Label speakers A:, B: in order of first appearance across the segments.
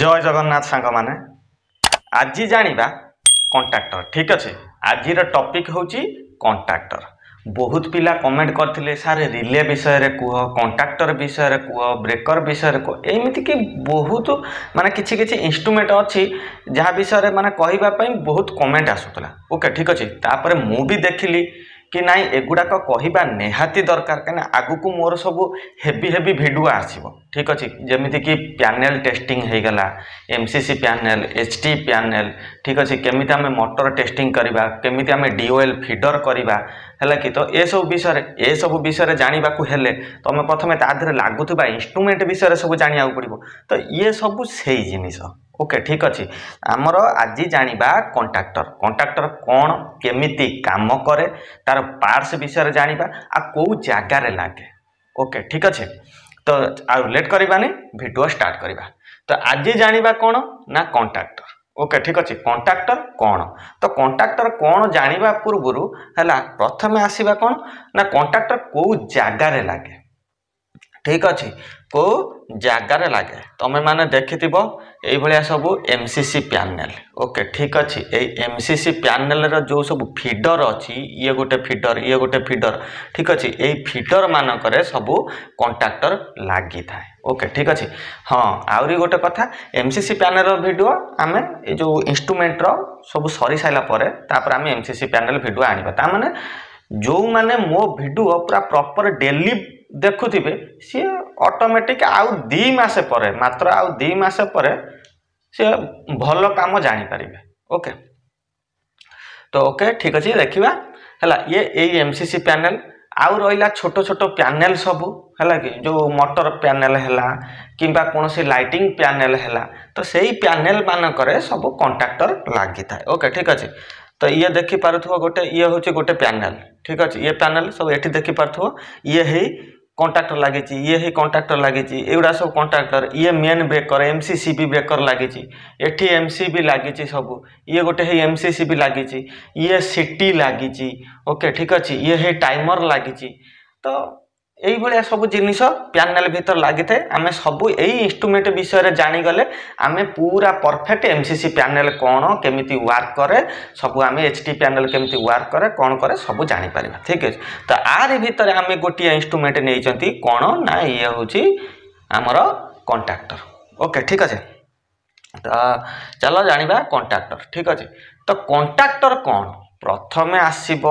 A: জয় জগন্নাথ ସାଙ୍ଗମାନେ ଆଜି ଜାଣିବା କଣ୍ଟ୍ରାକ୍ଟର ଠିକ୍ ଅଛି ଆଜିର ଟପିକ୍ ହେଉଛି କଣ୍ଟ୍ରାକ୍ଟର ବହୁତ ପିଲା କମେଣ୍ଟ କରିଥିଲେ ସାର୍ ରିଲେ ବିଷୟରେ କୁହ କଣ୍ଟ୍ରାକ୍ଟର ବିଷୟରେ କୁହ ବ୍ରେକର ବିଷୟରେ କୁହ ଏମିତିକି ବହୁତ ମାନେ କିଛି କିଛି ଇନଷ୍ଟ୍ରୁମେଣ୍ଟ ଅଛି ଯାହା ବିଷୟରେ ମାନେ କହିବା ପାଇଁ ବହୁତ କମେଣ୍ଟ ଆସୁଥିଲା ଓକେ ଠିକ୍ ଅଛି ତାପରେ ମୁଁ ବି ଦେଖିଲି କି ନାହିଁ ଏଗୁଡ଼ାକ କହିବା ନିହାତି ଦରକାର କାହିଁକିନା ଆଗକୁ ମୋର ସବୁ ହେଭି ହେଭି ଭିଡ଼ିଓ ଆସିବ ଠିକ୍ ଅଛି ଯେମିତିକି ପ୍ୟାନେଲ୍ ଟେଷ୍ଟିଂ ହୋଇଗଲା M C C panel H T panel ଠିକ୍ ଅଛି କେମିତି ଆମେ ମଟର ଟେଷ୍ଟିଂ କରିବା କେମିତି ଆମେ ଡି ଓ ଏଲ୍ ଫିଡ଼ର କରିବା ହେଲା କି ତ ଏସବୁ ବିଷୟରେ ଏସବୁ ବିଷୟରେ ଜାଣିବାକୁ ହେଲେ ତୁମେ ପ୍ରଥମେ ତା ଦେହରେ ଲାଗୁଥିବା ଇନ୍ଷ୍ଟ୍ରୁମେଣ୍ଟ ବିଷୟରେ ସବୁ ଜାଣିବାକୁ ପଡ଼ିବ ତ ଇଏ ସବୁ ସେଇ ଜିନିଷ ওকে ঠিক ଅଛି ଆମର ଆଜି ଜାଣିବା କଣ୍ଟ୍ରାକ୍ଟର କଣ୍ଟ୍ରାକ୍ଟର କ'ଣ କେମିତି କାମ କରେ ତା'ର ପାର୍ଟସ୍ ବିଷୟରେ ଜାଣିବା ଆଉ କେଉଁ ଜାଗାରେ ଲାଗେ ଓକେ ଠିକ୍ ଅଛି ତ ଆଉ ଲେଟ୍ କରିବାନି ଭିଡ଼ିଓ ଷ୍ଟାର୍ଟ କରିବା ତ ଆଜି ଜାଣିବା କ'ଣ ନା କଣ୍ଟ୍ରାକ୍ଟର ଓକେ ଠିକ୍ ଅଛି କଣ୍ଟ୍ରାକ୍ଟର କ'ଣ ତ କଣ୍ଟ୍ରାକ୍ଟର କ'ଣ ଜାଣିବା ପୂର୍ବରୁ ହେଲା ପ୍ରଥମେ ଆସିବା କ'ଣ ନା କଣ୍ଟ୍ରାକ୍ଟର କେଉଁ ଜାଗାରେ ଲାଗେ ଠିକ୍ ଅଛି କେଉଁ ଜାଗାରେ ଲାଗେ ତୁମେମାନେ ଦେଖିଥିବ এইভাবে সব এমসিসি প্যানেল ওকে ঠিক আছে এই এমসিসি প্যানেলর যে সব ফিডর অছি ইয়ে গোটে ফিডর ইয়ে গোটে ফিডর ঠিক আছে এই ফিডর মানকরে সব কন্ট্রাক্টর লাগি থাকে ওকে ঠিক আছে হ্যাঁ আহরি গোটে কথা এমসিসি প্যানেল ভিডিও আমি এই যে ইনস্ট্রুমেন্টর সব সরি সারা পরে তারপরে আমি এমসিসি প্যানেল ভিডিও আনবা তার মানে जो मैंने मो भिड पूरा प्रपर डेली देखु थे सी अटोमेटिक आउ दस मात्र आउ दस भल कम जापर ओके तो ओके ठीक अच्छे देखा है ये एम सी सी पैनेल आउ रहा छोट छोट पैनेल सब है कि जो मोटर पैनेल है किंवा कौन सी लाइटिंग पैनेल है तो से पानेल मानक सब कंट्राक्टर लगे ओके ठीक अच्छे तो ये देखी पार गोटे ये हूँ गोटे पानेल ठीक अच्छे ये पानेल सब ये देखी पारुव ये ही कंट्राक्टर लगी ये ही कंट्राक्टर लगी एगुड़ा सब कंट्राक्टर ये main breaker M C C B breaker लगी एम सी बी लगी सब ये गोटे ही एम सी सी बी लगी ये सीटी लगी ओके ठीक अच्छे ये टाइमर लगी तो এইভাবে সব জিনিস প্যানেল ভিতর লাগিথায়ে আমি সবু এই ইনস্ট্রুমেন্ট বিষয়ে জাগলে আমি পুরা পরফেক্ট এমসিসি প্যানেল কোণ কেমিতি ওয়ার্ক করে সবু আমি এইচটি প্যানেল কেমিতি ওয়ার্ক করে কোণ করে সবু জাঁপারা ঠিক আছে তো আর ভিতরে আমি গোটিয়ে ইনস্ট্রুমেন্ট নিয়েছেন কোণ না ইয়ে হচ্ছে আমার কন্ট্রাক্টর ওকে ঠিক আছে তো চাল জাঁয়া কন্ট্রাক্টর ঠিক আছে তো কন্ট্রাক্টর কোণ প্রথমে আসব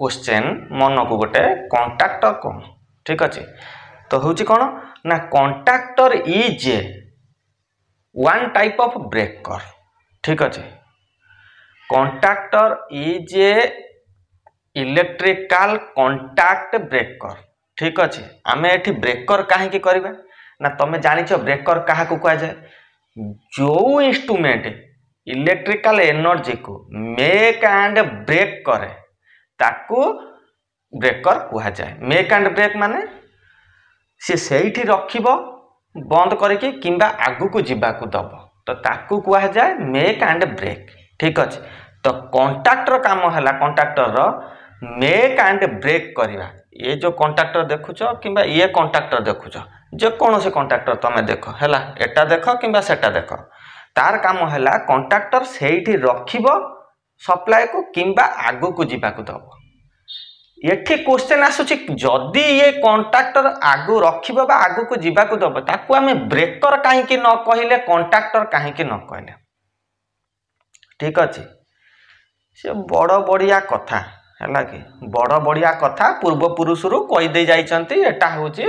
A: কোশ্চেন মনকু গোটে কন্ট্রাক্টর কোণ ঠিক ଅଛି ତ ହେଉଛି କ'ଣ ନା contractor is a one type of breaker ଠିକ୍ ଅଛି contractor is a electrical contract breaker ଠିକ୍ ଅଛି ଆମେ ଏଠି ବ୍ରେକର କାହିଁକି କରିବା ନା ତମେ ଜାଣିଛ ବ୍ରେକର କାହାକୁ କୁହାଯାଏ ଯେଉଁ ଇନ୍ଷ୍ଟ୍ରୁମେଣ୍ଟ ଇଲେକ୍ଟ୍ରିକାଲ ଏନର୍ଜିକୁ ମେକ୍ ଆଣ୍ଡ ବ୍ରେକ୍ କରେ ତାକୁ ବ୍ରେକର୍ କୁହାଯାଏ ମେକ୍ ଆଣ୍ଡ ବ୍ରେକ୍ ମାନେ ସିଏ ସେଇଠି ରଖିବ ବନ୍ଦ କରିକି କିମ୍ବା ଆଗକୁ ଯିବାକୁ ଦେବ ତ ତାକୁ କୁହାଯାଏ ମେକ୍ ଆଣ୍ଡ ବ୍ରେକ୍ ଠିକ୍ ଅଛି ତ କଣ୍ଟ୍ରାକ୍ଟର କାମ ହେଲା କଣ୍ଟ୍ରାକ୍ଟରର ମେକ୍ ଆଣ୍ଡ ବ୍ରେକ୍ କରିବା ଏ ଯେଉଁ କଣ୍ଟ୍ରାକ୍ଟର ଦେଖୁଛ କିମ୍ବା ଇଏ କଣ୍ଟ୍ରାକ୍ଟର ଦେଖୁଛ ଯେକୌଣସି କଣ୍ଟ୍ରାକ୍ଟର ତୁମେ ଦେଖ ହେଲା ଏଟା ଦେଖ କିମ୍ବା ସେଟା ଦେଖ ତାର କାମ ହେଲା କଣ୍ଟ୍ରାକ୍ଟର ସେଇଠି ରଖିବ ସପ୍ଲାଏକୁ କିମ୍ବା ଆଗକୁ ଯିବାକୁ ଦେବ ଏଠି କୋଶ୍ଚେନ୍ ଆସୁଛି ଯଦି ଇଏ କଣ୍ଟ୍ରାକ୍ଟର ଆଗକୁ ରଖିବ ବା ଆଗକୁ ଯିବାକୁ ଦେବ ତାକୁ ଆମେ ବ୍ରେକର କାହିଁକି ନ କହିଲେ କଣ୍ଟ୍ରାକ୍ଟର କାହିଁକି ନ କହିଲେ ଠିକ୍ ଅଛି ସେ ବଡ଼ ବଡ଼ିଆ କଥା ହେଲା କି ବଡ଼ ବଡ଼ିଆ କଥା ପୂର୍ବପୁରୁଷରୁ କହିଦେଇ ଯାଇଛନ୍ତି ଏଟା ହେଉଛି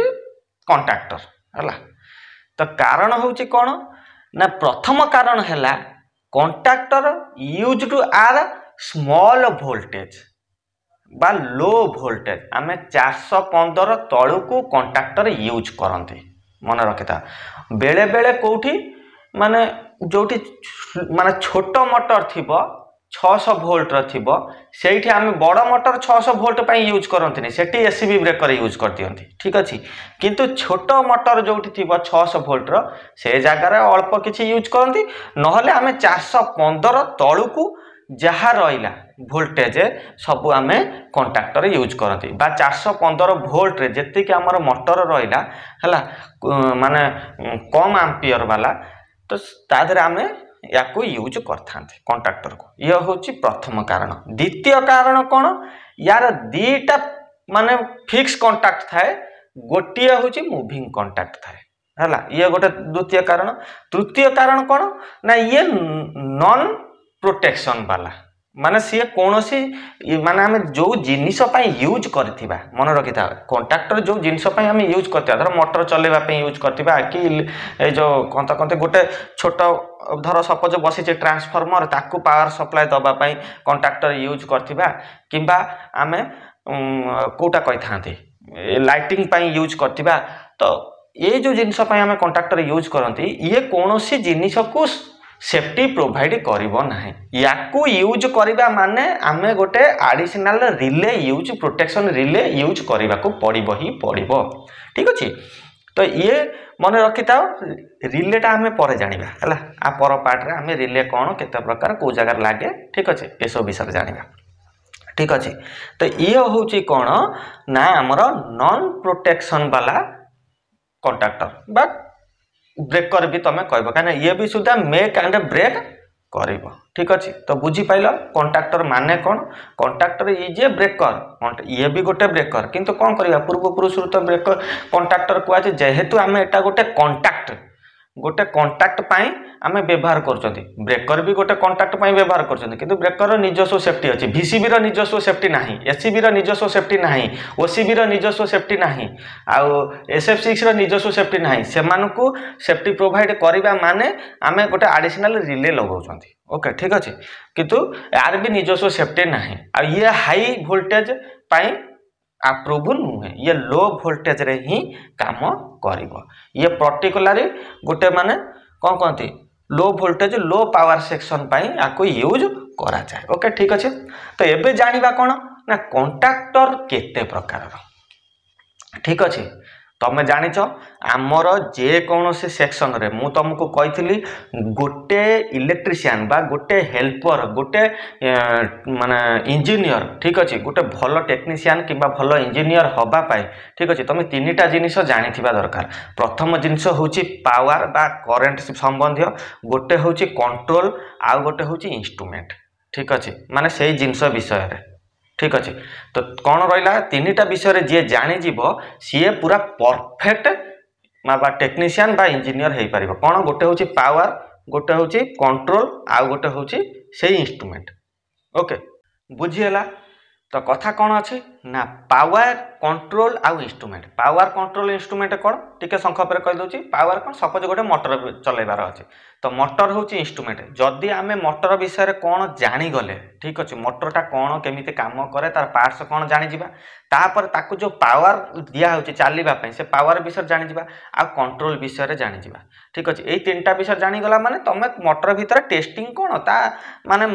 A: କଣ୍ଟ୍ରାକ୍ଟର ହେଲା ତ କାରଣ ହେଉଛି କ'ଣ ନା ପ୍ରଥମ କାରଣ ହେଲା contractor use to are small voltage বা লো ভোল্টেজ ଆମେ ଚାରିଶହ ପନ୍ଦର ତଳକୁ କଣ୍ଟ୍ରାକ୍ଟର ୟୁଜ୍ କରନ୍ତି ମନେ ରଖିଥା ବେଳେବେଳେ କେଉଁଠି ମାନେ ଯେଉଁଠି ମାନେ ଛୋଟ ମଟର ଥିବ ଛଅଶହ ଭୋଲ୍ଟର ଥିବ ସେଇଠି ଆମେ ବଡ଼ ମଟର ଛଅଶହ ଭୋଲ୍ଟ ପାଇଁ ୟୁଜ୍ କରନ୍ତିନି ସେଠି A C B breaker use କରିଦିଅନ୍ତି ଠିକ୍ ଅଛି କିନ୍ତୁ ଛୋଟ ମଟର ଯେଉଁଠି ଥିବ ଛଅଶହ ଭୋଲ୍ଟର ସେ ଜାଗାରେ ଅଳ୍ପ କିଛି ୟୁଜ୍ କରନ୍ତି ନହେଲେ ଆମେ ଚାରିଶହ ପନ୍ଦର ତଳକୁ ଯାହା ରହିଲା ଭୋଲ୍ଟେଜ୍ ସବୁ ଆମେ କଣ୍ଟ୍ରାକ୍ଟର ୟୁଜ୍ କରନ୍ତି ବା ଚାରିଶହ ପନ୍ଦର ଭୋଲ୍ଟରେ ଯେତିକି ଆମର ମଟର ରହିଲା ହେଲା ମାନେ କମ୍ ଆମ୍ପିୟର ବାଲା ତ ତା ଦେହରେ ଆମେ ୟାକୁ ୟୁଜ୍ କରିଥାନ୍ତି କଣ୍ଟ୍ରାକ୍ଟରକୁ ଇଏ ହେଉଛି ପ୍ରଥମ କାରଣ ଦ୍ୱିତୀୟ କାରଣ କ'ଣ ୟାର ଦୁଇଟା ମାନେ ଫିକ୍ସ କଣ୍ଟ୍ରାକ୍ଟ ଥାଏ ଗୋଟିଏ ହେଉଛି ମୁଭିଂ କଣ୍ଟ୍ରାକ୍ଟ ଥାଏ ହେଲା ଇଏ ଗୋଟେ ଦ୍ୱିତୀୟ କାରଣ ତୃତୀୟ କାରଣ କ'ଣ ନା ଇଏ ନନ୍ ପ୍ରୋଟେକ୍ସନ୍ ବାଲା मान सी कौन सी मान आम जो जिनस यूज कर मन रखी था कंट्राक्टर जो जिनसपे यूज कर मटर चलने यूज कर कि जो कहते कहते गोटे छोट धर सपोज बसी ट्रांसफर्मर ताकू पावर सप्लाई दवापी कंट्राक्टर यूज करमें कौटा कही था लाइटिंग यूज कर तो ये जो जिनस कंट्राक्टर यूज करती ये कौन सी जिनस को ସେଫ୍ଟି ପ୍ରୋଭାଇଡ଼ କରିବ ନାହିଁ ୟାକୁ ୟୁଜ୍ କରିବା ମାନେ ଆମେ ଗୋଟେ additional relay use protection relay use କରିବାକୁ ପଡ଼ିବ ହିଁ ପଡ଼ିବ ଠିକ୍ ଅଛି ତ ଇଏ ମନେ ରଖିଥାଉ ରିଲେଟା ଆମେ ପରେ ଜାଣିବା ହେଲା ଆ ପର ପାର୍ଟରେ ଆମେ ରିଲେ କ'ଣ କେତେ ପ୍ରକାର କେଉଁ ଜାଗାରେ ଲାଗେ ଠିକ୍ ଅଛି ଏସବୁ ବିଷୟରେ ଜାଣିବା ଠିକ୍ ଅଛି ତ ଇଏ ହେଉଛି କ'ଣ ନା ଆମର ନନ୍ ପ୍ରୋଟେକ୍ସନ୍ ବାଲା କଣ୍ଟ୍ରାକ୍ଟର ବା ବ୍ରେକର ବି ତୁମେ କହିବ କାହିଁକିନା ଇଏ ବି ସୁଦ୍ଧା ମେକ୍ ଆଣ୍ଡ ବ୍ରେକ୍ କରିବ ଠିକ୍ ଅଛି ତ ବୁଝିପାରିଲ କଣ୍ଟ୍ରାକ୍ଟର ମାନେ କ'ଣ କଣ୍ଟ୍ରାକ୍ଟର ଇଜ୍ ଏ ବ୍ରେକର ଇଏ ବି ଗୋଟେ ବ୍ରେକର କିନ୍ତୁ କ'ଣ କରିବା ପୂର୍ବ ପୁରୁଷରୁ ତ ବ୍ରେକର କଣ୍ଟ୍ରାକ୍ଟର କୁହାଯାଏ ଯେହେତୁ ଆମେ ଏଇଟା ଗୋଟେ କଣ୍ଟ୍ରାକ୍ଟ ଗୋଟେ କଣ୍ଟାକ୍ଟ ପାଇଁ ଆମେ ବ୍ୟବହାର କରୁଛନ୍ତି ବ୍ରେକର୍ ବି ଗୋଟେ କଣ୍ଟାକ୍ଟ ପାଇଁ ବ୍ୟବହାର କରୁଛନ୍ତି କିନ୍ତୁ ବ୍ରେକର୍ର ନିଜସ୍ୱ ସେଫ୍ଟି ଅଛି ଭିସିବିର ନିଜସ୍ୱ ସେଫ୍ଟି ନାହିଁ ଏସ୍ସିବିର ନିଜସ୍ୱ ସେଫ୍ଟି ନାହିଁ ଓସିବିର ନିଜସ୍ୱ ସେଫ୍ଟି ନାହିଁ ଆଉ ଏସ୍ଏଫ୍ ସିକ୍ସର ନିଜସ୍ୱ ସେଫ୍ଟି ନାହିଁ ସେମାନଙ୍କୁ ସେଫ୍ଟି ପ୍ରୋଭାଇଡ଼ କରିବା ମାନେ ଆମେ ଗୋଟେ ଆଡ଼ିସନାଲ୍ ରିଲେ ଲଗାଉଛନ୍ତି ଓକେ ଠିକ୍ ଅଛି କିନ୍ତୁ ଏହାର ବି ନିଜସ୍ୱ ସେଫ୍ଟି ନାହିଁ ଆଉ ଇଏ ହାଇ ଭୋଲ୍ଟେଜ୍ ପାଇଁ आप्रुव नुहे ये लो भोल्टेज रे ही काम कर ये पर्टिकुला गोटे मान कौन कहते low voltage low power section आपको यूज करा जाए ओके ठीक अच्छे तो ये जानवा कौन ना कंट्राक्टर केते प्रकार ठीक अच्छे তুমি জাঁচ আমার যেকোনসি সেকশনরে মু তোমাকে কইলি গোটে ইলেকট্রিসিয়ান বা গোটে হেল্পর গোটে মানে ইঞ্জিনিয়র ঠিক আছে গোটে ভাল টেকনিসিয়ান কিংবা ভাল ইঞ্জিনিয়র হওয়া ঠিক আছে তুমি তিনটা জিনিস জাঁথিবা দরকার প্রথম জিনিস হচ্ছে পাওয়ার বা করেন্ট সম্বন্ধীয় গোটে হচ্ছে কন্ট্রোল আউ গোটে হচ্ছে ইনস্ট্রুমেন্ট ঠিক আছে মানে সেই জিনিস বিষয়ে ঠিক আছে তো କ'ଣ ରହିଲା ତିନିଟା ବିଷୟରେ ଯିଏ ଜାଣିଯିବ ସିଏ ପୁରା ପରଫେକ୍ଟ ବା ଟେକ୍ନିସିଆନ୍ ବା ଇଞ୍ଜିନିୟର ହେଇପାରିବ କ'ଣ ଗୋଟେ ହେଉଛି ପାୱାର ଗୋଟେ ହେଉଛି କଣ୍ଟ୍ରୋଲ ଆଉ ଗୋଟେ ହେଉଛି ସେଇ ଇନଷ୍ଟ୍ରୁମେଣ୍ଟ ଓକେ ବୁଝିହେଲା তো কথা কোণ অছি না পাওয়ার কন্ট্রোল আউ ইনস্ট্রুমেন্ট পাওয়ার কন্ট্রোল ইনস্ট্রুমেন্ট কোণ টিকি সংক্ষেপে কইদি পাওয়ার কোণ সপোজ গোটে মটর চলাইবার অছে তো মটর হচ্ছে ইনস্ট্রুমেন্ট যদি আমি মটর বিষয়ে কোণ জাগলে ঠিক আছে মটরটা কোণ কেমিতি কাম করে তার পার্টস কোণ জাঁযা তাপরে তাকে যে পাওয়ার দিয়া হচ্ছে চালা সে পাওয়ার বিষয়ে জাঁযা আর কন্ট্রোল বিষয়ে জাঁযা ঠিক আছে এই তিনটা বিষয় জাঁগলা মানে তুমি মটর ভিতরে টেস্টিং কোণ তা মানে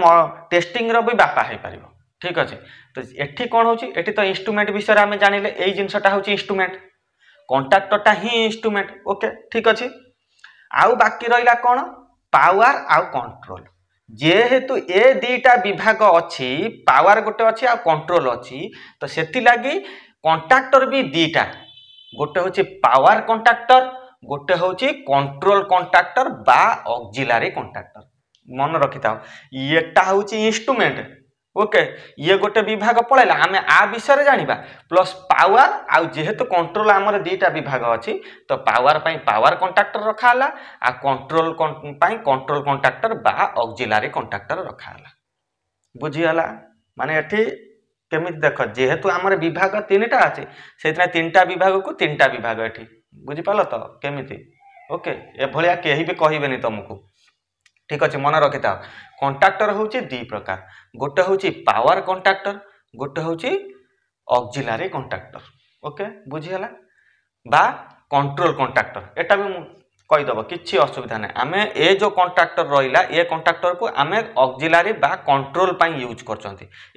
A: টেস্টিংর বি বাপা হয়ে পারিব ঠিক আছে তো এটি কোণ হচ্ছে এটি তো ইনস্ট্রুমেন্ট বিষয়ে আমি জানিলে এই জিনিসটা হচ্ছে ইনস্ট্রুমেন্ট কন্ট্রাক্টরটা হি ইনস্ট্রুমেন্ট ওকে ঠিক আছে আউ বাকি রহিলা কোণ পাওয়ার আউ কন্ট্রোল যেহেতু এ দুইটা বিভাগ অছি পাওয়ার গোটে অছি আর কন্ট্রোল অছি তো সেতিলাগি কন্ট্রাক্টর বি দুইটা গোটে হচ্ছে পাওয়ার কন্ট্রাক্টর গোটে হচ্ছে কন্ট্রোল কন্ট্রাক্টর বা অক্সিলারি কন্ট্রাক্টর মনে রাখি থাও এটা হচ্ছে ইনস্ট্রুমেন্ট ওকে ইয়ে গোটে বিভাগ পড়াইলা আমি আ বিষয়ে জাঁয়া প্লস পাওয়ার আহেতু কন্ট্রোল আমার দুইটা বিভাগ অছি তো পাওয়ার পাই পাওয়ার কন্ট্রাক্টর রখাহলা আর কন্ট্রোল পাই কন্ট্রোল কন্ট্রাক্টর বা অক্সিলারি কন্ট্রাক্টর রখাহলা বুঝিগলা মানে এটি কেমিতি দেখ যেহেতু আমার বিভাগ তিনটা আছে সেইথিনা তিনটা বিভাগকু তিনটা বিভাগ এটি বুঝিপাল তো কেমিতি ওকে এভাবে কেহি বি কহবেনি তুমকু ঠিক আছে মনে রখিথাও কন্ট্রাক্টর হচ্ছে দুই প্রকার গোটে হচ্ছে পাওয়ার কন্ট্রাক্টর গোটে হচ্ছে অক্সিলারি কন্ট্রাক্টর ওকে বুঝিগাল বা কন্ট্রোল কন্ট্রাক্টর এটা বি কইদেব কিছু অসুবিধা নাই আমি এ যে কন্ট্রাক্টর রহিলা এ কন্ট্রাক্টরকু আমি অক্সিলারি বা কন্ট্রোল পাই ইউজ করছেন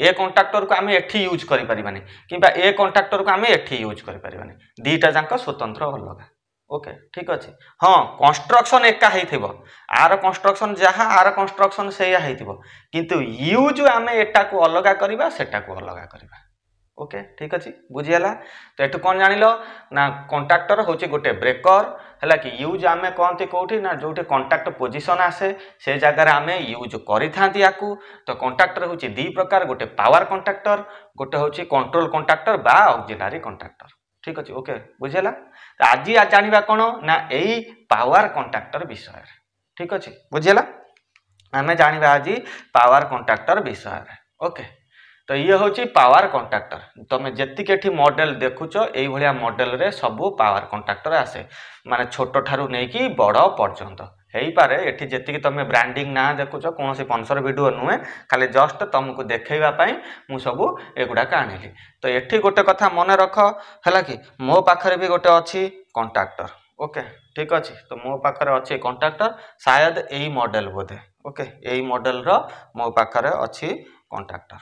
A: এ কন্ট্রাক্টরকু আমি এটি ইউজ করে পারিবানি কিংবা এ কন্ট্রাক্টরকু আমি এটি ইউজ করে পারিবানি দুইটা যাক স্বতন্ত্র অলগা ওকে ঠিক ଅଛି ହଁ କନଷ୍ଟ୍ରକ୍ସନ୍ ଏକା ହେଇଥିବ ଆର କନଷ୍ଟ୍ରକ୍ସନ୍ ଯାହା ଆର କନଷ୍ଟ୍ରକ୍ସନ୍ ସେଇଆ ହେଇଥିବ କିନ୍ତୁ ୟୁଜ୍ ଆମେ ଏଟାକୁ ଅଲଗା କରିବା ସେଟାକୁ ଅଲଗା କରିବା ଓକେ ଠିକ୍ ଅଛି ବୁଝିହେଲା ତ ଏଠୁ କ'ଣ ଜାଣିଲ ନା କଣ୍ଟ୍ରାକ୍ଟର ହେଉଛି ଗୋଟେ ବ୍ରେକର୍ ହେଲା କି ୟୁଜ୍ ଆମେ କହନ୍ତି କେଉଁଠି ନା ଯେଉଁଠି କଣ୍ଟ୍ରାକ୍ଟ ପୋଜିସନ୍ ଆସେ ସେ ଜାଗାରେ ଆମେ ୟୁଜ୍ କରିଥାନ୍ତି ୟାକୁ ତ କଣ୍ଟ୍ରାକ୍ଟର ହେଉଛି ଦୁଇ ପ୍ରକାର ଗୋଟେ ପାୱାର କଣ୍ଟ୍ରାକ୍ଟର ଗୋଟେ ହେଉଛି କଣ୍ଟ୍ରୋଲ କଣ୍ଟ୍ରାକ୍ଟର ବା ଅକ୍ଜିଲାରୀ କଣ୍ଟ୍ରାକ୍ଟର ঠিক আছে ওକେ ବୁଝିହେଲା ତ ଆଜି ଜାଣିବା କ'ଣ ନା ଏଇ ପାୱାର କଣ୍ଟ୍ରାକ୍ଟର ବିଷୟରେ ଠିକ ଅଛି ବୁଝିହେଲା ଆମେ ଜାଣିବା ଆଜି ପାୱାର କଣ୍ଟ୍ରାକ୍ଟର ବିଷୟରେ ଓକେ ତ ଇଏ ହେଉଛି ପାୱାର କଣ୍ଟ୍ରାକ୍ଟର ତମେ ଯେତିକି ଏଠି ମଡ଼େଲ ଦେଖୁଛ ଏଇଭଳିଆ ମଡ଼େଲରେ ସବୁ ପାୱାର କଣ୍ଟ୍ରାକ୍ଟର ଆସେ ମାନେ ଛୋଟ ଠାରୁ ନେଇକି ବଡ଼ ପର୍ଯ୍ୟନ୍ତ ହେଇପାରେ ଏଠି ଯେତିକି ତୁମେ ବ୍ରାଣ୍ଡିଂ ନାଁ ଦେଖୁଛ କୌଣସି ସ୍ପନ୍ସର୍ ଭିଡ଼ିଓ ନୁହେଁ ଖାଲି ଜଷ୍ଟ ତୁମକୁ ଦେଖେଇବା ପାଇଁ ମୁଁ ସବୁ ଏଗୁଡ଼ାକ ଆଣିଲି ତ ଏଠି ଗୋଟେ କଥା ମନେ ରଖ ହେଲା କି ମୋ ପାଖରେ ବି ଗୋଟେ ଅଛି କଣ୍ଟ୍ରାକ୍ଟର ଓକେ ଠିକ୍ ଅଛି ତ ମୋ ପାଖରେ ଅଛି କଣ୍ଟ୍ରାକ୍ଟର ଶାୟଦ ଏଇ ମଡ଼େଲ୍ ବୋଧେ ଓକେ ଏଇ ମଡ଼େଲ୍ର ମୋ ପାଖରେ ଅଛି କଣ୍ଟ୍ରାକ୍ଟର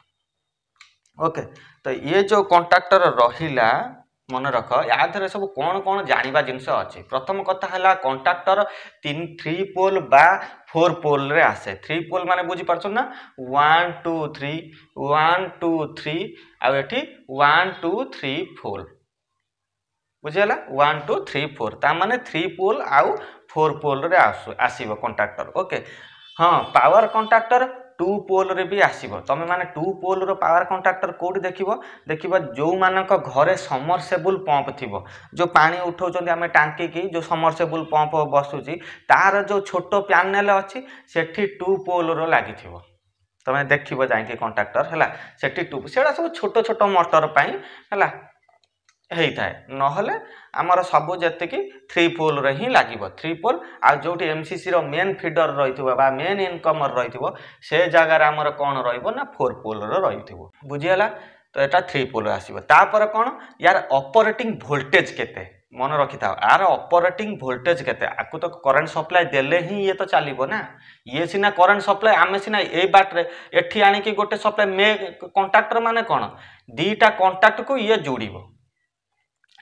A: ଓକେ ତ ଇଏ ଯେଉଁ କଣ୍ଟ୍ରାକ୍ଟର ରହିଲା মনে রখ এদেহরে সব কোণ কোণ জাঁয়া জিনিস অছে প্রথম কথা হল কন্ট্রাক্টর তিন থ্রি পোল বা ফোর পোল রে আসে থ্রি পোল মানে বুঝি পারছ না one two three one two three আঠি ওয়ান টু থ্রি ফোর বুঝিগলা ওয়ান টু থ্রি ফোর তা মানে থ্রি পোল আউ ফোর রে আসু আসব কন্ট্রাক্টর ওকে হ্যাঁ পাওয়ার কন্ট্রাক্টর ଟୁ ପୋଲ୍ରେ ବି ଆସିବ ତୁମେମାନେ ଟୁ ପୋଲ୍ର ପାୱାର କଣ୍ଟ୍ରାକ୍ଟର କେଉଁଠି ଦେଖିବ ଦେଖିବ ଯେଉଁମାନଙ୍କ ଘରେ ସମର୍ସେବୁଲ୍ ପମ୍ପ ଥିବ ଯେଉଁ ପାଣି ଉଠାଉଛନ୍ତି ଆମେ ଟାଙ୍କିକି ଯେଉଁ ସମର୍ସେବୁଲ୍ ପମ୍ପ ବସୁଛି ତା'ର ଯେଉଁ ଛୋଟ ପ୍ୟାନେଲ୍ ଅଛି ସେଠି ଟୁ ପୋଲ୍ର ଲାଗିଥିବ ତୁମେ ଦେଖିବ ଯାଇକି କଣ୍ଟ୍ରାକ୍ଟର ହେଲା ସେଠି ଟୁ ସେଗୁଡ଼ା ସବୁ ଛୋଟ ଛୋଟ ମଟର ପାଇଁ ହେଲା ହେଇଥାଏ ନହେଲେ ଆମର ସବୁ ଯେତିକି ଥ୍ରୀ ପୋଲ୍ରେ ହିଁ ଲାଗିବ ଥ୍ରୀ ପୋଲ୍ ଆଉ ଯେଉଁଠି ଏମ୍ ସି ସିର ମେନ୍ ଫିଡର୍ ରହିଥିବ ବା ମେନ୍ ଇନକମର୍ ରହିଥିବ ସେ ଜାଗାରେ ଆମର କ'ଣ ରହିବ ନା ଫୋର୍ ପୋଲ୍ର ରହିଥିବ ବୁଝିହେଲା ତ ଏଇଟା ଥ୍ରୀ ପୋଲ୍ ଆସିବ ତାପରେ କ'ଣ ୟାର ଅପରେଟିଂ ଭୋଲ୍ଟେଜ୍ କେତେ ମନେ ରଖିଥାଉ ଆର ଅପରେଟିଂ ଭୋଲ୍ଟେଜ୍ କେତେ ଆକୁ ତ କରେଣ୍ଟ ସପ୍ଲାଏ ଦେଲେ ହିଁ ଇଏ ତ ଚାଲିବ ନା ଇଏ ସିନା କରେଣ୍ଟ ସପ୍ଲାଏ ଆମେ ସିନା ଏଇ ବାଟରେ ଏଠି ଆଣିକି ଗୋଟେ ସପ୍ଲାଏ ମେ କଣ୍ଟାକ୍ଟର ମାନେ କ'ଣ ଦୁଇଟା କଣ୍ଟାକ୍ଟକୁ ଇଏ ଯୋଡ଼ିବ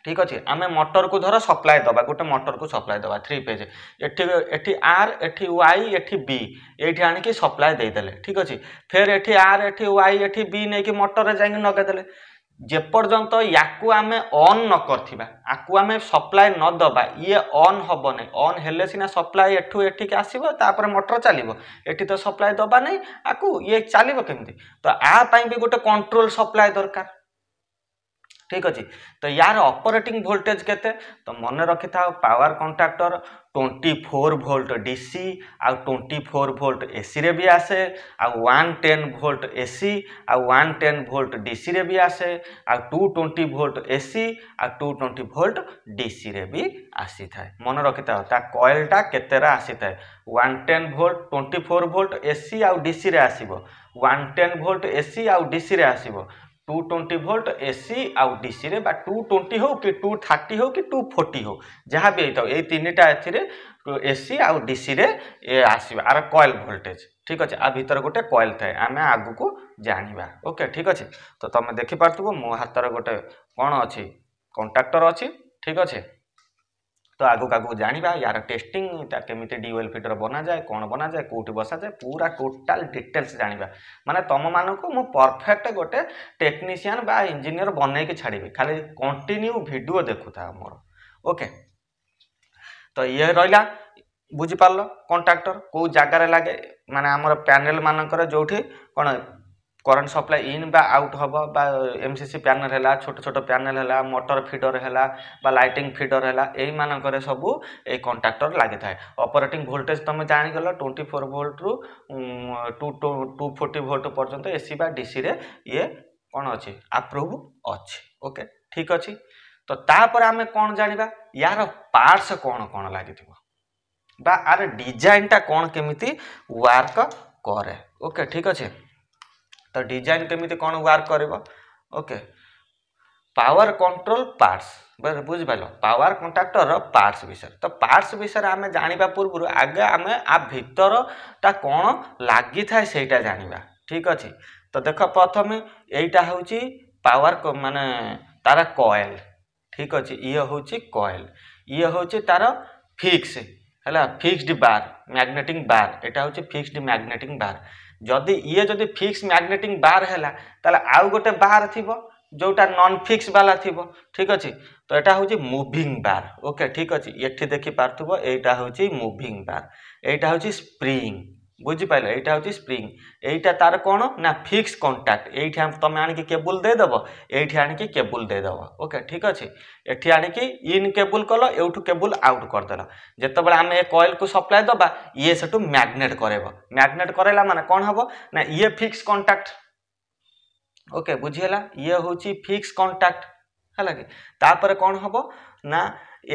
A: ঠিক ଅଛି ଆମେ ମଟରକୁ ଧର ସପ୍ଲାଏ ଦେବା ଗୋଟେ ମଟରକୁ ସପ୍ଲାଏ ଦେବା ଥ୍ରୀ ପେଜ୍ ଏଠି ଏଠି ଆର୍ ଏଠି ୱାଇ ଏଠି ବି ଏଇଠି ଆଣିକି ସପ୍ଲାଏ ଦେଇଦେଲେ ଠିକ୍ ଅଛି ଫେର୍ ଏଠି ଆର୍ ଏଠି ୱାଇ ଏଠି ବି ନେଇକି ମଟରରେ ଯାଇକି ଲଗାଇଦେଲେ ଯେପର୍ଯ୍ୟନ୍ତ ୟାକୁ ଆମେ ଅନ୍ ନ କରିଥିବା ଆକୁ ଆମେ ସପ୍ଲାଏ ନ ଦେବା ଇଏ ଅନ୍ ହେବନି ଅନ୍ ହେଲେ ସିନା ସପ୍ଲାଏ ଏଠୁ ଏଠିକି ଆସିବ ତାପରେ ମଟର ଚାଲିବ ଏଠି ତ ସପ୍ଲାଏ ଦେବା ନାହିଁ ଆକୁ ଇଏ ଚାଲିବ କେମିତି ତ ଆ ପାଇଁ ବି ଗୋଟେ କଣ୍ଟ୍ରୋଲ ସପ୍ଲାଏ ଦରକାର ঠিক আছে তো ইয়ার অপরেটিং ভোল্টেজ কেতে তো মনে রখি থাও power contractor twenty four volt DC আউ টোয়েন্টি ফোর ভোল্ট এসিরে বি আসে আউ ওয়ান টেন ভোল্ট এসি আউ ওয়ান টেন ভোল্ট ডিসিরে বি আসে আউ টু টোয়েন্টি ভোল্ট এসি আউ টু টোয়েন্টি ভোল্ট ডিসিরে বি আসি থাকে মনে রখি থাও তা কয়েলটা কেতেরা আসি থাকে one ten volt twenty four volt AC আউ ডিসিরে আসব ওয়ান টেন ভোল্ট এসি আউ ডিসিরে আসব টু ଟ୍ୱେଣ୍ଟି ଭୋଲ୍ଟ ଏସି ଆଉ ଡିସିରେ ବା ଟୁ ଟ୍ୱେଣ୍ଟି ହେଉ କି ଟୁ ଥାର୍ଟି ହେଉ କି ଟୁ ଫୋର୍ଟି ହେଉ ଯାହା ବି ହେଇଥାଉ ଏଇ ତିନିଟା ଏଥିରେ ଏସି ଆଉ ଡିସିରେ ଆସିବ ଆର କଏଲ୍ ଭୋଲ୍ଟେଜ୍ ଠିକ୍ ଅଛି ଆ ଭିତରେ ଗୋଟେ କଏଲ୍ ଥାଏ ଆମେ ଆଗକୁ ଜାଣିବା ଓକେ ଠିକ୍ ଅଛି ତ ତୁମେ ଦେଖିପାରୁଥିବ ମୋ ହାତରେ ଗୋଟେ କ'ଣ ଅଛି କଣ୍ଟ୍ରାକ୍ଟର ଅଛି ଠିକ୍ ଅଛି তো ଆଗକୁ ଆଗକୁ ଜାଣିବା ୟାର ଟେଷ୍ଟିଂ ଏଇଟା କେମିତି ଡିୱେଲ୍ ଫିଟର ବନାଯାଏ କ'ଣ ବନାଯାଏ କେଉଁଠି ବସାଯାଏ ପୁରା ଟୋଟାଲ୍ ଡିଟେଲ୍ସ ଜାଣିବା ମାନେ ତୁମମାନଙ୍କୁ ମୁଁ ପରଫେକ୍ଟ ଗୋଟେ ଟେକ୍ନିସିଆନ୍ ବା ଇଞ୍ଜିନିୟର ବନେଇକି ଛାଡ଼ିବି ଖାଲି କଣ୍ଟିନ୍ୟୁ ଭିଡ଼ିଓ ଦେଖୁଥାଅ ମୋର ଓକେ ତ ଇଏ ରହିଲା ବୁଝିପାରିଲ କଣ୍ଟ୍ରାକ୍ଟର କେଉଁ ଜାଗାରେ ଲାଗେ ମାନେ ଆମର ପ୍ୟାନେଲ୍ ମାନଙ୍କର ଯେଉଁଠି କ'ଣ କରେଣ୍ଟ ସପ୍ଲାଏ ଇନ୍ ବା ଆଉଟ୍ ହେବ ବା ଏମ୍ ସି ସି ପ୍ୟାନେଲ୍ ହେଲା ଛୋଟ ଛୋଟ ପ୍ୟାନେଲ୍ ହେଲା ମଟର ଫିଡ଼ର ହେଲା ବା ଲାଇଟିଂ ଫିଡ଼ର ହେଲା ଏଇମାନଙ୍କରେ ସବୁ ଏଇ କଣ୍ଟ୍ରାକ୍ଟର ଲାଗିଥାଏ ଅପରେଟିଂ ଭୋଲ୍ଟେଜ୍ ତୁମେ ଜାଣିଗଲ ଟ୍ୱେଣ୍ଟି ଫୋର୍ ଭୋଲ୍ଟରୁ ଟୁ ଟୁ ଫୋର୍ଟି ଭୋଲ୍ଟ ପର୍ଯ୍ୟନ୍ତ ଏ ସି ବା ଡିସିରେ ଇଏ କ'ଣ ଅଛି ଆପ୍ରୁଭ୍ ଅଛି ଓକେ ଠିକ୍ ଅଛି ତ ତାପରେ ଆମେ କ'ଣ ଜାଣିବା ୟାର ପାର୍ଟସ୍ କ'ଣ କ'ଣ ଲାଗିଥିବ ବା ଆର ଡିଜାଇନଟା କ'ଣ କେମିତି ୱାର୍କ କରେ ଓକେ ଠିକ୍ ଅଛି ତ ଡିଜାଇନ୍ କେମିତି କ'ଣ ୱାର୍କ କରିବ ଓକେ ପାୱାର କଣ୍ଟ୍ରୋଲ ପାର୍ଟସ୍ ବୁଝିପାରିଲ ପାୱାର କଣ୍ଟ୍ରାକ୍ଟରର ପାର୍ଟସ୍ ବିଷୟରେ ତ ପାର୍ଟସ୍ ବିଷୟରେ ଆମେ ଜାଣିବା ପୂର୍ବରୁ ଆଗେ ଆମେ ଆ ଭିତରଟା କ'ଣ ଲାଗିଥାଏ ସେଇଟା ଜାଣିବା ଠିକ୍ ଅଛି ତ ଦେଖ ପ୍ରଥମେ ଏଇଟା ହେଉଛି ପାୱାର ମାନେ ତା'ର କଏଲ୍ ଠିକ୍ ଅଛି ଇଏ ହେଉଛି କଏଲ୍ ଇଏ ହେଉଛି ତା'ର ଫିକ୍ସ ହେଲା ଫିକ୍ସଡ ବାର ମ୍ୟାଗ୍ନେଟିକ ବାର ଏଇଟା ହେଉଛି ଫିକ୍ସଡ ମ୍ୟାଗ୍ନେଟିକ ବାର ଯଦି ଇଏ ଯଦି ଫିକ୍ସ ମ୍ୟାଗ୍ନେଟିକ ବାର ହେଲା ତାହେଲେ ଆଉ ଗୋଟେ ବାର ଥିବ ଯେଉଁଟା ନନ୍ ଫିକ୍ସ ବାଲା ଥିବ ଠିକ୍ ଅଛି ତ ଏଇଟା ହେଉଛି ମୁଭିଂ ବାର ଓକେ ଠିକ୍ ଅଛି ଏଠି ଦେଖିପାରୁଥିବ ଏଇଟା ହେଉଛି ମୁଭିଂ ବାର ଏଇଟା ହେଉଛି ସ୍ପ୍ରିଙ୍ଗ বুঝিপাল এইটা হচ্ছে স্প্রিং এইটা তার কোণ না ফিক্স কন্টাক্ট এইটি তুমি আনিকি কেবুল দেদেব এইটি আনিকি কেবুল দেদেব ওকে ঠিক আছে এটি আনিকি ইন কেবুল কল এউঠু কেবুল আউট করেদেল যেতবে আমি এ কয়েলকু সপ্লাই দেবা ইয়ে সেটু ম্যাগনেট করাইব ম্যাগনেট করাইলা মানে কোণ হব না ইয়ে ফিক্স কন্টাক্ট ওকে বুঝিগলা ইয়ে হচ্ছে ফিক্স কন্টাক্ট ହେଲା କି ତାପରେ କ'ଣ ହେବ ନା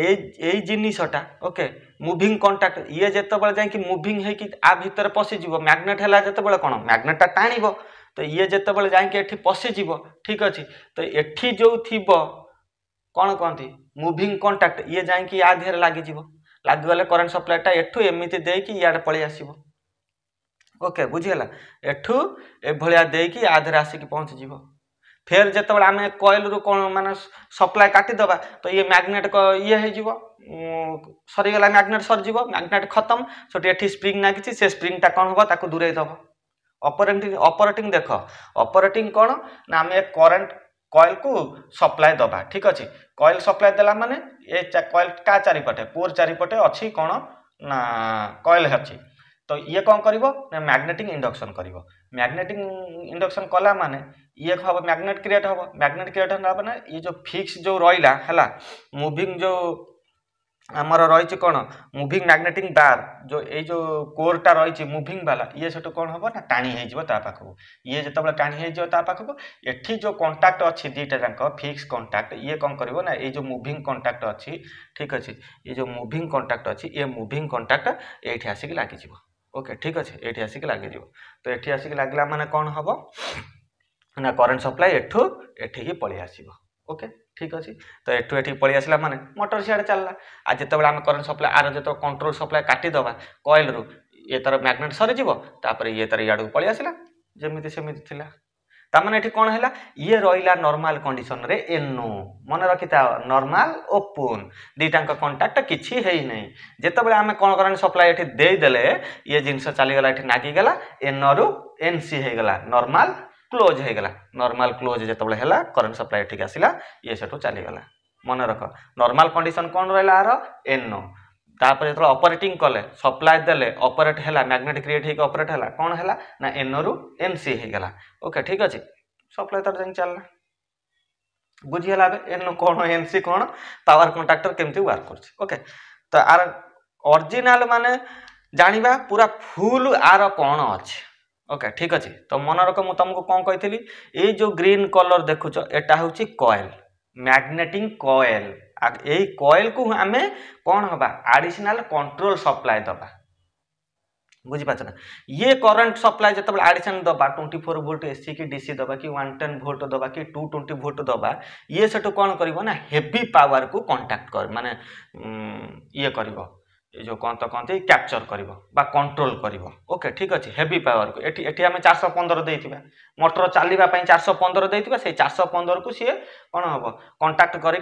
A: এই এই জিনিসটা ওকে মুভিং কন্টাক্ট ইয়ে যেতবে যাই মুভিং হয়েকি আ ভিতরে পশিযোগ ম্যাগনেট হল যেতবে কোণ ম্যাগনেটটা টাণব তো ইয়ে যেতবে যাই এটি পশিযোগ ঠিক আছে তো এটি যে থিব কোণ কহতি মুভিং কন্টাক্ট ইয়ে যাই ইয়া দেহে লাগিযোগ লাগিগলে করেন্ট সপ্লাইটা এঠু এমিতি দিয়ে ইয়াড়ে পলাই আসব ওকে বুঝিগলা এঠু এভাবে দিয়ে ইয়া দেহে আসিকি পৌঁছিযোগ ফের যেতবে আমি কয়েল কয়েলরু মানে সপ্লাই কাটি দেবা তো ইয়ে ম্যাগনেট ইয়ে হয়ে যাব সরিগলা ম্যাগনেট সরিযোগ ম্যাগনেট খতম সেটি এটি স্প্রিং লাগিছি সে স্প্রিংটা কম হব তাকে দূরে দেব অপরেটিং অপরেটিং দেখ অপরেটিং কোণ না আমি করেন্ট কু সপ্লাই দেবা ঠিক আছে কয়েল সপ্লাই দেলা মানে এ কয়েল কা চারিপটে কোর চারিপটে অছি কোণ না কয়েল অছি ତ ଇଏ କ'ଣ କରିବ ନା ମ୍ୟାଗ୍ନେଟିକ୍ ଇଣ୍ଡକ୍ସନ୍ କରିବ ମ୍ୟାଗ୍ନେଟିକ୍ ଇଣ୍ଡକ୍ସନ୍ କଲା ମାନେ ଇଏ ହେବ ମ୍ୟାଗ୍ନେଟ୍ କ୍ରିଏଟ୍ ହେବ ମ୍ୟାଗ୍ନେଟ୍ କ୍ରିଏଟ୍ ହେଲା ମାନେ ଇଏ ଯେଉଁ ଫିକ୍ସ ଯେଉଁ ରହିଲା ହେଲା ମୁଭିଂ ଯେଉଁ ଆମର ରହିଛି କ'ଣ ମୁଭିଂ ମ୍ୟାଗ୍ନେଟିକ୍ ବାର୍ ଯେଉଁ ଏଇ ଯେଉଁ କୋର୍ଟା ରହିଛି ମୁଭିଂ ବାଲା ଇଏ ସେଠୁ କ'ଣ ହେବ ନା ଟାଣି ହେଇଯିବ ତା ପାଖକୁ ଇଏ ଯେତେବେଳେ ଟାଣି ହେଇଯିବ ତା ପାଖକୁ ଏଠି ଯେଉଁ କଣ୍ଟାକ୍ଟ ଅଛି ଦୁଇଟା ଯାକ ଫିକ୍ସ କଣ୍ଟାକ୍ଟ ଇଏ କ'ଣ କରିବ ନା ଏଇ ଯେଉଁ ମୁଭିଂ କଣ୍ଟାକ୍ଟ ଅଛି ଠିକ୍ ଅଛି ଏଇ ଯେଉଁ ମୁଭିଂ କଣ୍ଟାକ୍ଟ ଅଛି ଇଏ ମୁଭିଂ କଣ୍ଟାକ୍ଟ ଏଇଠି ଆସିକି ଲାଗିଯିବ ওকে ଠିକ୍ ଅଛି ଏଇଠି ଆସିକି ଲାଗିଯିବ ତ ଏଠି ଆସିକି ଲାଗିଲା ମାନେ କ'ଣ ହେବ ନା କରେଣ୍ଟ ସପ୍ଲାଏ ଏଠୁ ଏଠିକି ପଳେଇ ଆସିବ ଓକେ ଠିକ୍ ଅଛି ତ ଏଠୁ ଏଠିକି ପଳେଇ ଆସିଲା ମାନେ ମଟର ସିଆଡ଼େ ଚାଲିଲା ଆଉ ଯେତେବେଳେ ଆମେ କରେଣ୍ଟ ସପ୍ଲାଏ ଆର ଯେତେବେଳେ କଣ୍ଟ୍ରୋଲ ସପ୍ଲାଏ କାଟିଦେବା କଏଲରୁ ଇଏ ତା'ର ମ୍ୟାଗ୍ନେଟ୍ ସରିଯିବ ତାପରେ ଇଏ ତା'ର ଇଆଡ଼କୁ ପଳେଇ ଆସିଲା ଯେମିତି ସେମିତି ଥିଲା ତାମାନେ ଏଠି କ'ଣ ହେଲା ଇଏ ରହିଲା ନର୍ମାଲ୍ କଣ୍ଡିସନ୍ରେ ଏନୁ ମନେ ରଖିଥା ନର୍ମାଲ୍ ଓ ପୁନ୍ ଦୁଇଟାଙ୍କ କଣ୍ଟାକ୍ଟ କିଛି ହେଇନାହିଁ ଯେତେବେଳେ ଆମେ କ'ଣ କରନ୍ତି ସପ୍ଲାଏ ଏଠି ଦେଇଦେଲେ ଇଏ ଜିନିଷ ଚାଲିଗଲା ଏଠି ନାଗିଗଲା ଏନରୁ ଏନ୍ ସି ହେଇଗଲା ନର୍ମାଲ୍ କ୍ଲୋଜ୍ ହେଇଗଲା ନର୍ମାଲ୍ କ୍ଲୋଜ୍ ଯେତେବେଳେ ହେଲା କରେଣ୍ଟ ସପ୍ଲାଏ ଏଠିକି ଆସିଲା ଇଏ ସେଠୁ ଚାଲିଗଲା ମନେ ରଖ ନର୍ମାଲ୍ କଣ୍ଡିସନ୍ କ'ଣ ରହିଲା ଆର ଏନୁ ତାପରେ ଯେତେବେଳେ ଅପରେଟିଂ କଲେ ସପ୍ଲାଏ ଦେଲେ ଅପରେଟ୍ ହେଲା ମ୍ୟାଗ୍ନେଟ୍ କ୍ରିଏଟ୍ ହେଇକି ଅପରେଟ୍ ହେଲା କ'ଣ ହେଲା ନା ଏନ୍ଓରୁ ଏନ୍ ସି ହେଇଗଲା ଓକେ ଠିକ୍ ଅଛି ସପ୍ଲାଏ ତାର ଯାଇକି ଚାଲିଲା ବୁଝିଗଲା ଏବେ ଏନ୍ କ'ଣ ଏନ୍ ସି କ'ଣ ପାୱାର କଣ୍ଟ୍ରାକ୍ଟର କେମିତି ୱାର୍କ କରୁଛି ଓକେ ତ ଆର ଅରିଜିନାଲ୍ ମାନେ ଜାଣିବା ପୁରା ଫୁଲ୍ ଆର କ'ଣ ଅଛି ଓକେ ଠିକ୍ ଅଛି ତ ମନେ ରଖ ମୁଁ ତୁମକୁ କ'ଣ କହିଥିଲି ଏଇ ଯେଉଁ ଗ୍ରୀନ୍ କଲର୍ ଦେଖୁଛ ଏଟା ହେଉଛି କଏଲ୍ ମ୍ୟାଗ୍ନେଟିଂ କଏଲ୍ ଏଇ କଏଲ୍କୁ ଆମେ କ'ଣ ହେବା ଆଡ଼ିସିନାଲ୍ କଣ୍ଟ୍ରୋଲ୍ ସପ୍ଲାଏ ଦେବା ବୁଝିପାରୁଛ ନା ଇଏ କରେଣ୍ଟ ସପ୍ଲାଏ ଯେତେବେଳେ ଆଡ଼ିସନ୍ ଦେବା ଟ୍ୱେଣ୍ଟି ଫୋର୍ ଭୋଲ୍ଟ ଏସି କି ଡିସି ଦେବା କି ୱାନ୍ ଟେନ୍ ଭୋଲ୍ଟ ଦେବା କି ଟୁ ଟ୍ୱେଣ୍ଟି ଭୋଲ୍ଟ ଦେବା ଇଏ ସେଠୁ କ'ଣ କରିବ ନା ହେଭି ପାୱାରକୁ କଣ୍ଟାକ୍ଟ କର ମାନେ ଇଏ କରିବ এই যে কন তো কহতি ক্যাপচর করব বা কন্ট্রোল করব ওকে ঠিক আছে হেভি পাওয়ার কু এটি এটি আমি চারশো পনেরো দিয়ে মোটর চালা চারশো পনেরো দিয়ে সেই চারশো পনেরকু সি কোণ হব কন্টাক্ট করি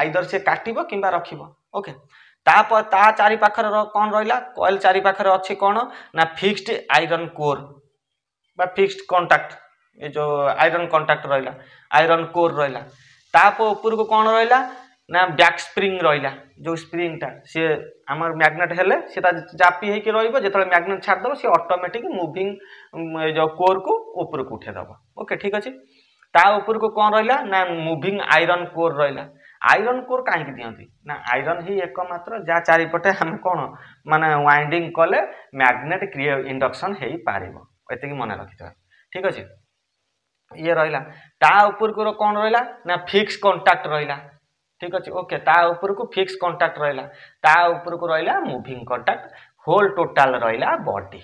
A: আইদর সি কাটব কিংবা রাখব ওকে তারপর তা চারিপাখে কণ রহলা কয়েল চারিপাখে অছি কোণ না ফিক্সড আইরন কোর বা ফিক্সড কন্টাক্ট এই যে আইরন কন্টাক্ট রহলা আইরন কোর রহলা তাপ উপরকু কোণ রহলা না ব্যাক স্প্রিং রইলা ଯେଉଁ ସ୍ପ୍ରିଙ୍ଗଟା ସିଏ ଆମର ମ୍ୟାଗ୍ନେଟ୍ ହେଲେ ସେ ତା ଚାପି ହେଇକି ରହିବ ଯେତେବେଳେ ମ୍ୟାଗ୍ନେଟ୍ ଛାଡ଼ିଦେବ ସିଏ ଅଟୋମେଟିକ୍ ମୁଭିଂ ଯେଉଁ କୋର୍କୁ ଉପରକୁ ଉଠେଇଦେବ ଓକେ ଠିକ୍ ଅଛି ତା ଉପରକୁ କ'ଣ ରହିଲା ନା ମୁଭିଂ ଆଇରନ୍ କୋର୍ ରହିଲା ଆଇରନ୍ କୋର୍ କାହିଁକି ଦିଅନ୍ତି ନା ଆଇରନ୍ ହିଁ ଏକମାତ୍ର ଯାହା ଚାରିପଟେ ଆମେ କ'ଣ ମାନେ ୱାଇଣ୍ଡିଂ କଲେ ମ୍ୟାଗ୍ନେଟ୍ କ୍ରିଏ ଇଣ୍ଡକ୍ସନ୍ ହେଇପାରିବ ଏତିକି ମନେ ରଖିଥିବା ଠିକ୍ ଅଛି ଇଏ ରହିଲା ତା ଉପରକୁ କ'ଣ ରହିଲା ନା ଫିକ୍ସ କଣ୍ଟାକ୍ଟ ରହିଲା ঠিক ଅଛି ଓକେ ତା ଉପରକୁ ଫିକ୍ସ କଣ୍ଟାକ୍ଟ ରହିଲା ତା ଉପରକୁ ରହିଲା ମୁଭିଂ କଣ୍ଟାକ୍ଟ ହୋଲ୍ ଟୋଟାଲ୍ ରହିଲା ବଡି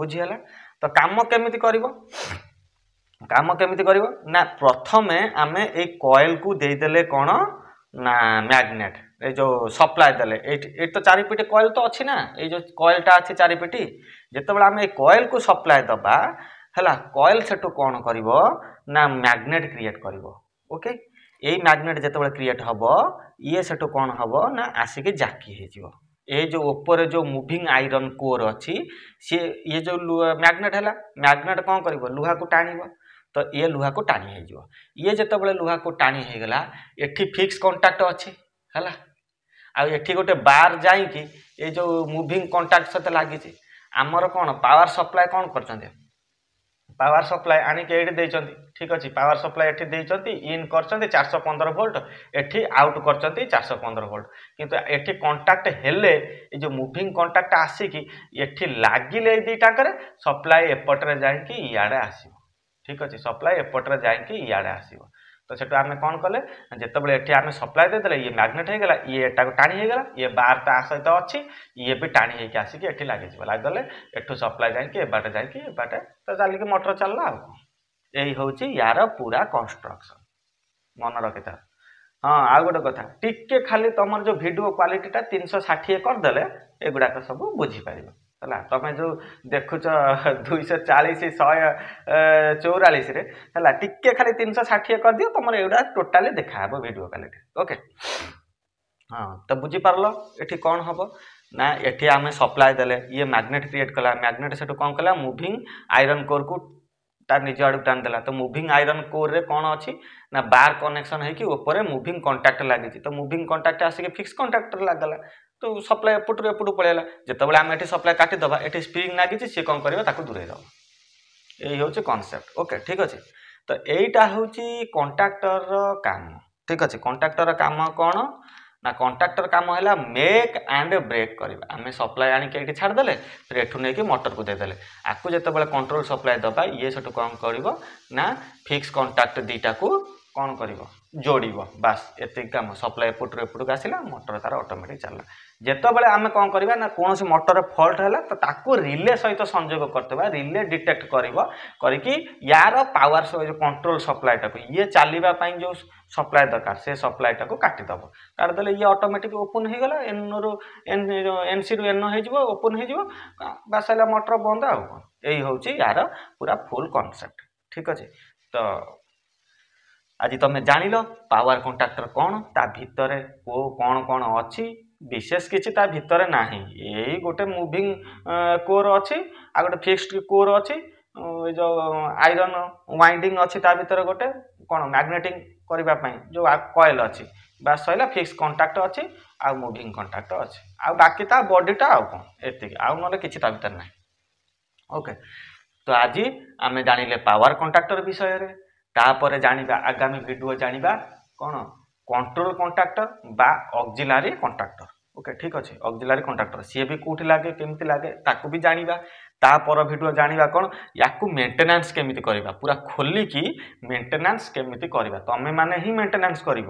A: ବୁଝିହେଲା ତ କାମ କେମିତି କରିବ କାମ କେମିତି କରିବ ନା ପ୍ରଥମେ ଆମେ ଏଇ କଏଲ୍କୁ ଦେଇଦେଲେ କ'ଣ ନା ମ୍ୟାଗ୍ନେଟ୍ ଏଇ ଯେଉଁ ସପ୍ଲାଏ ଦେଲେ ଏଇଠି ଏଇଠି ତ ଚାରିପିଟି କଏଲ୍ ତ ଅଛି ନା ଏଇ ଯେଉଁ କଏଲ୍ଟା ଅଛି ଚାରିପିଟି ଯେତେବେଳେ ଆମେ ଏଇ କଏଲ୍କୁ ସପ୍ଲାଏ ଦେବା ହେଲା କଏଲ୍ ସେଠୁ କ'ଣ କରିବ ନା ମ୍ୟାଗ୍ନେଟ୍ କ୍ରିଏଟ୍ କରିବ ଓକେ এই ম্যাগনেট যেতবে ক্রিয়েট হব ইয়ে সেটু কণ হব না আসিকি জাকি হয়েযিব এ যে উপরে যে মুভিং আইরন কোর অছি সি ইয়ে যে ম্যাগনেট হল ম্যাগনেট কম করব লুহাকু টাণিব তো ইয়ে লুহাকু টাণি হয়েযিব ইয়ে যেতবে লুহাকু টাণি হয়ে গলা এটি ফিক্স কন্টাক্ট অছি হলা ଆଉ ଏଠି ଗୋଟେ ବାର ଯାଇକି ଏ ଯେଉଁ ମୁଭିଂ କଣ୍ଟାକ୍ଟ ସହିତ ଲାଗିଛି ଆମର କ'ଣ ପାୱାର ସପ୍ଲାଏ କ'ଣ କରିଛନ୍ତି ପାୱାର ସପ୍ଲାଏ ଆଣିକି ଏଇଠି ଦେଇଛନ୍ତି ଠିକ୍ ଅଛି ପାୱାର ସପ୍ଲାଏ ଏଠି ଦେଇଛନ୍ତି ଇନ୍ କରିଛନ୍ତି ଚାରିଶହ ପନ୍ଦର ଭୋଲ୍ଟ ଏଠି ଆଉଟ୍ କରିଛନ୍ତି ଚାରିଶହ ପନ୍ଦର ଭୋଲ୍ଟ କିନ୍ତୁ ଏଠି କଣ୍ଟାକ୍ଟ ହେଲେ ଏ ଯେଉଁ ମୁଭିଂ କଣ୍ଟାକ୍ଟ ଆସିକି ଏଠି ଲାଗିଲେ ଏଇ ଦୁଇଟାକରେ ସପ୍ଲାଏ ଏପଟରେ ଯାଇକି ଇଆଡ଼େ ଆସିବ ଠିକ୍ ଅଛି ସପ୍ଲାଏ ଏପଟରେ ଯାଇକି ଇଆଡ଼େ ଆସିବ तो सेटू आम कौन कले जोबले ये आम सप्लाय देदे ये मैग्नेट होगा ये टाणी होगा ये बार ता सहित अच्छी ये भी टाणी होकर आसिक ये लगे लगिदेले एठू सप्लाय जाए बाटे तो चलिक मटर चलला यही हूँ यार पूरा कन्स्ट्रक्शन मन रखी था हाँ आउ गोटे कथा टिके खाली तुम जो भिड क्वाटा तीन सौ षाठी करदे एगुड़ाक सब बुझीपर ହେଲା ତମେ ଯେଉଁ ଦେଖୁଛ ଦୁଇଶହ ଚାଳିଶ ଶହେ ଚଉରାଳିଶରେ ହେଲା ଟିକେ ଖାଲି ତିନିଶହ ଷାଠିଏ କରିଦିଅ ତମର ଏଗୁଡ଼ା ଟୋଟାଲି ଦେଖାହେବ ଭିଡ଼ିଓ କ୍ୱାଲିଟି ଓକେ ହଁ ତ ବୁଝିପାରିଲ ଏଠି କ'ଣ ହେବ ନା ଏଠି ଆମେ ସପ୍ଲାଏ ଦେଲେ ଇଏ ମ୍ୟାଗ୍ନେଟ୍ କ୍ରିଏଟ୍ କଲା ମ୍ୟାଗ୍ନେଟ୍ ସେଠୁ କ'ଣ କଲା ମୁଭିଂ ଆଇରନ୍ କୋର୍କୁ ତା ନିଜ ଆଡ଼କୁ ଟାଣିଦେଲା ତ ମୁଭିଂ ଆଇରନ୍ କୋର୍ରେ କ'ଣ ଅଛି ନା ବାର୍ କନେକ୍ସନ୍ ହେଇକି ଉପରେ ମୁଭିଂ କଣ୍ଟାକ୍ଟ ଲାଗିଛି ତ ମୁଭିଂ କଣ୍ଟାକ୍ଟ ଆସିକି ଫିକ୍ସ କଣ୍ଟାକ୍ଟରେ ଲାଗିଲା তো ସପ୍ଲାଏ ଏପଟରୁ ଏପଟୁ ପଳେଇଲା ଯେତେବେଳେ ଆମେ ଏଠି ସପ୍ଲାଏ କାଟିଦେବା ଏଠି ସ୍ପ୍ରିଙ୍ଗ ଲାଗିଛି ସିଏ କ'ଣ କରିବ ତାକୁ ଦୂରେଇ ଦେବ ଏଇ ହେଉଛି କନସେପ୍ଟ ଓକେ ଠିକ୍ ଅଛି ତ ଏଇଟା ହେଉଛି କଣ୍ଟ୍ରାକ୍ଟରର କାମ ଠିକ୍ ଅଛି କଣ୍ଟ୍ରାକ୍ଟରର କାମ କ'ଣ ନା କଣ୍ଟ୍ରାକ୍ଟର କାମ ହେଲା ମେକ୍ ଆଣ୍ଡ ବ୍ରେକ୍ କରିବା ଆମେ ସପ୍ଲାଏ ଆଣିକି ଏଇଠି ଛାଡ଼ିଦେଲେ ଫେର ଏଠୁ ନେଇକି ମଟରକୁ ଦେଇଦେଲେ ଆକୁ ଯେତେବେଳେ କଣ୍ଟ୍ରୋଲ ସପ୍ଲାଏ ଦେବା ଇଏ ସେଠୁ କ'ଣ କରିବ ନା ଫିକ୍ସ କଣ୍ଟ୍ରାକ୍ଟ ଦୁଇଟାକୁ କ'ଣ କରିବ ଯୋଡ଼ିବ ବାସ୍ ଏତିକି କାମ ସପ୍ଲାଏ ଏପଟରୁ ଏପଟକୁ ଆସିଲା ମଟର ତା'ର ଅଟୋମେଟିକ୍ ଚାଲିଲା যেতবে আমি কম করা না কোণী মটর ফল্ট হল তো তাকে রিলে সহিত সংযোগ করদেবা রিলে ডিটেক্ট করব করি ইয়ার পাওয়ার কন্ট্রোল সপ্লাইটা ইয়ে চালা যে সপ্লাই দরকার সে সপ্লাইটা কাটিদেব কাটিদেলে ইয়ে অটোমেটিক ওপন হয়ে গেল এন রু এন এন সি রু এন হয়ে যাব ওপন হয়ে যাব বাস হলে মটর বন্ধ আউ এই হচ্ছে ইয়ার পুরা ফুল কনসেপ্ট ঠিক আছে তো আজ তুমি জাঁল পাওয়ার কন্ট্রাক্টর কোণ তা ভিতরে কো কোণ কোণ অছি ବିଶେଷ କିଛି ତା ଭିତରେ ନାହିଁ ଏଇ ଗୋଟେ ମୁଭିଂ କୋର୍ ଅଛି ଆଉ ଗୋଟେ ଫିକ୍ସଡ଼୍ କୋର୍ ଅଛି ଏଇ ଯେଉଁ ଆଇରନ୍ ୱାଇଣ୍ଡିଂ ଅଛି ତା ଭିତରେ ଗୋଟେ କ'ଣ ମ୍ୟାଗ୍ନେଟିଂ କରିବା ପାଇଁ ଯେଉଁ କଏଲ୍ ଅଛି ବାସ୍ ସରିଲା ଫିକ୍ସ କଣ୍ଟାକ୍ଟ ଅଛି ଆଉ ମୁଭିଂ କଣ୍ଟାକ୍ଟ ଅଛି ଆଉ ବାକି ତା ବଡ଼ିଟା ଆଉ କ'ଣ ଏତିକି ଆଉ ନହେଲେ କିଛି ତା ଭିତରେ ନାହିଁ ଓକେ ତ ଆଜି ଆମେ ଜାଣିଲେ ପାୱାର କଣ୍ଟାକ୍ଟର ବିଷୟରେ ତାପରେ ଜାଣିବା ଆଗାମୀ ଭିଡ଼ିଓ ଜାଣିବା କ'ଣ কন্ট্রোল কন্ট্রাক্টর বা অক্সিলারি কন্ট্রাক্টর ওকে ঠিক আছে অক্সিলারি কন্ট্রাক্টর সিয়ে বি কোটি লাগে কেমিতি লাগে তাকে বি জাঁয়া তাপর ভিডিও জাঁয়া কোণ ইয়া মেটেনান্স কেমিতি করা পুরা খোলিকি মেটেনান্স কেমিতি করা তুমি মানে হি মেটেনান্স করব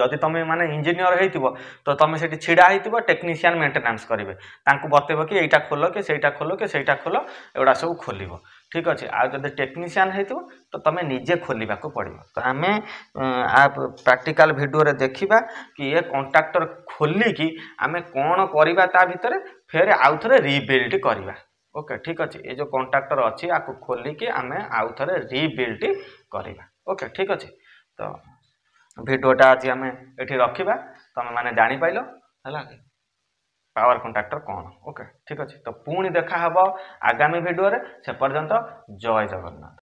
A: যদি তুমি মানে ইঞ্জিনিয়র হয়েছিল তো তুমি সেটি ছিড়া হয়েছিল টেকনিসিয়ান মেটেনান্স করবে তাঁকু বতেব কি এইটা খোল কি সেইটা খোল কি সেইটা খোল এগুলা সব খোলব ঠিক আছে আর যদি টেকনিসিয়ান হয়েছিল তো তুমি নিজে খোলা পড়ব তো আমি প্রাকটিকাল ভিডিওরে দেখা কি এ কন্ট্রাক্টর খোলিকি আমি কোণ করা তা ভিতরে ফের আউথরে রিবিল্ড করা ওকে ঠিক আছে এই যে কন্ট্রাক্টর অছি আকু খোলিকি আমি আউথরে রিবিল্ড করা ওকে ঠিক আছে তো ভিডিওটা আজ আমি এটি রখিবা তুমি জাঁপাইল হল পাওয়ার কন্ট্রাক্টর কোণ ওকে ঠিক আছে তো পুঁ দেখা হব আগামী ভিডিওরে সে পর্যন্ত জয় জগন্নাথ